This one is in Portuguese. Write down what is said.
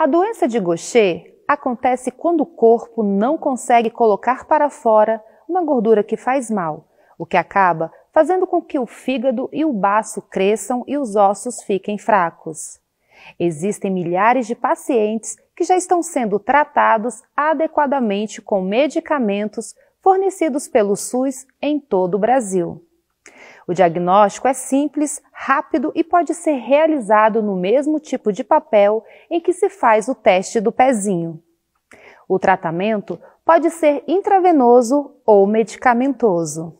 A doença de Gaucher acontece quando o corpo não consegue colocar para fora uma gordura que faz mal, o que acaba fazendo com que o fígado e o baço cresçam e os ossos fiquem fracos. Existem milhares de pacientes que já estão sendo tratados adequadamente com medicamentos fornecidos pelo SUS em todo o Brasil. O diagnóstico é simples, rápido e pode ser realizado no mesmo tipo de papel em que se faz o teste do pezinho. O tratamento pode ser intravenoso ou medicamentoso.